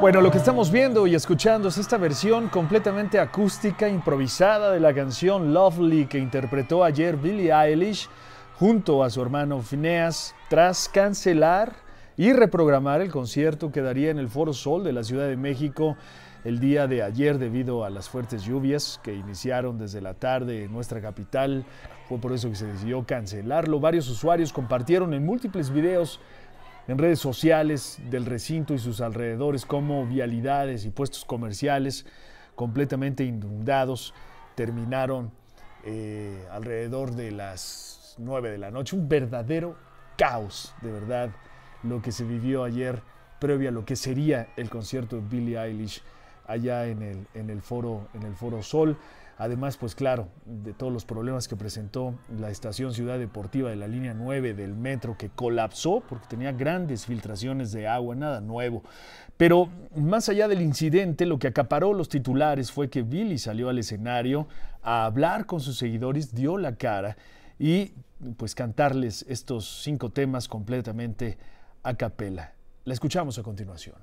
Bueno, lo que estamos viendo y escuchando es esta versión completamente acústica, improvisada de la canción Lovely que interpretó ayer Billie Eilish junto a su hermano Phineas tras cancelar y reprogramar el concierto que daría en el Foro Sol de la Ciudad de México el día de ayer debido a las fuertes lluvias que iniciaron desde la tarde en nuestra capital. Fue por eso que se decidió cancelarlo. Varios usuarios compartieron en múltiples videos en redes sociales del recinto y sus alrededores como vialidades y puestos comerciales completamente inundados terminaron eh, alrededor de las 9 de la noche. Un verdadero caos, de verdad, lo que se vivió ayer previo a lo que sería el concierto de Billie Eilish allá el, en el, foro, en el foro Sol. Además, pues claro, de todos los problemas que presentó la estación Ciudad Deportiva de la línea 9 del metro, que colapsó porque tenía grandes filtraciones de agua, nada nuevo. Pero más allá del incidente, lo que acaparó los titulares fue que Billy salió al escenario a hablar con sus seguidores, dio la cara y pues cantarles estos cinco temas completamente a capela. La escuchamos a continuación.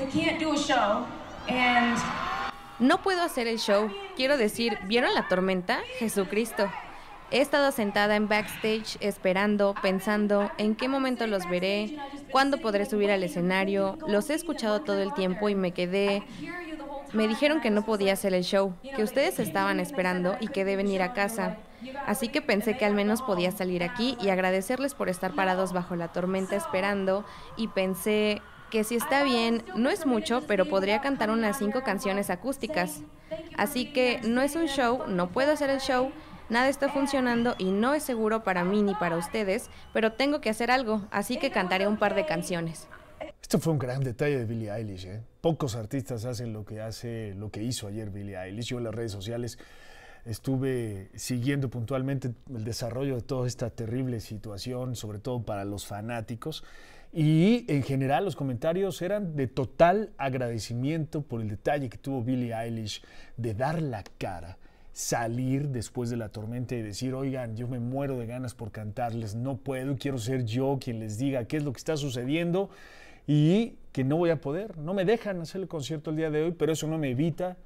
show no puedo hacer el show. Quiero decir, ¿vieron la tormenta? Jesucristo. He estado sentada en backstage esperando, pensando en qué momento los veré, cuándo podré subir al escenario. Los he escuchado todo el tiempo y me quedé... Me dijeron que no podía hacer el show, que ustedes estaban esperando y que deben ir a casa. Así que pensé que al menos podía salir aquí y agradecerles por estar parados bajo la tormenta esperando y pensé, que si está bien, no es mucho, pero podría cantar unas cinco canciones acústicas. Así que no es un show, no puedo hacer el show, nada está funcionando y no es seguro para mí ni para ustedes, pero tengo que hacer algo, así que cantaré un par de canciones. Esto fue un gran detalle de Billie Eilish. ¿eh? Pocos artistas hacen lo que hace, lo que hizo ayer Billie Eilish. Yo en las redes sociales estuve siguiendo puntualmente el desarrollo de toda esta terrible situación, sobre todo para los fanáticos. Y en general los comentarios eran de total agradecimiento por el detalle que tuvo Billie Eilish de dar la cara, salir después de la tormenta y decir, oigan, yo me muero de ganas por cantarles, no puedo, quiero ser yo quien les diga qué es lo que está sucediendo y que no voy a poder. No me dejan hacer el concierto el día de hoy, pero eso no me evita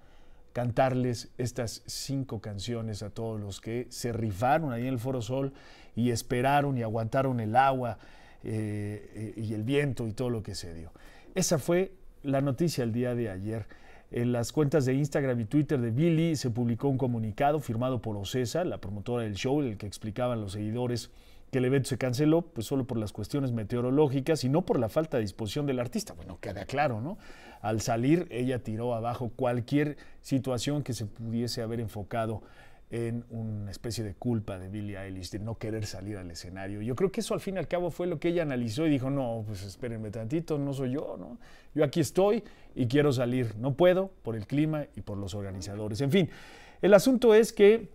cantarles estas cinco canciones a todos los que se rifaron ahí en el Foro Sol y esperaron y aguantaron el agua eh, y el viento y todo lo que se dio. Esa fue la noticia el día de ayer. En las cuentas de Instagram y Twitter de Billy se publicó un comunicado firmado por Ocesa, la promotora del show, en el que explicaban los seguidores que el evento se canceló pues solo por las cuestiones meteorológicas y no por la falta de disposición del artista. Bueno, queda claro, ¿no? Al salir ella tiró abajo cualquier situación que se pudiese haber enfocado en una especie de culpa de Billie Eilish de no querer salir al escenario. Yo creo que eso al fin y al cabo fue lo que ella analizó y dijo, no, pues espérenme tantito, no soy yo, ¿no? Yo aquí estoy y quiero salir, no puedo por el clima y por los organizadores. En fin, el asunto es que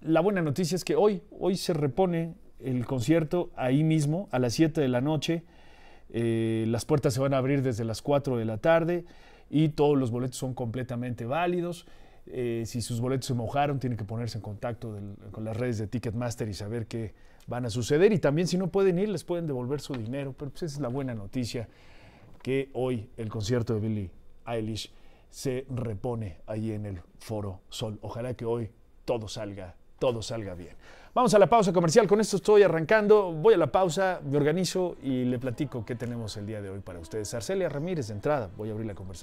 la buena noticia es que hoy, hoy se repone el concierto ahí mismo a las 7 de la noche. Eh, las puertas se van a abrir desde las 4 de la tarde y todos los boletos son completamente válidos. Eh, si sus boletos se mojaron, tienen que ponerse en contacto con las redes de Ticketmaster y saber qué van a suceder. Y también si no pueden ir, les pueden devolver su dinero. Pero pues esa es la buena noticia, que hoy el concierto de Billie Eilish se repone ahí en el Foro Sol. Ojalá que hoy todo salga, todo salga bien. Vamos a la pausa comercial. Con esto estoy arrancando. Voy a la pausa, me organizo y le platico qué tenemos el día de hoy para ustedes. Arcelia Ramírez, de entrada, voy a abrir la conversación.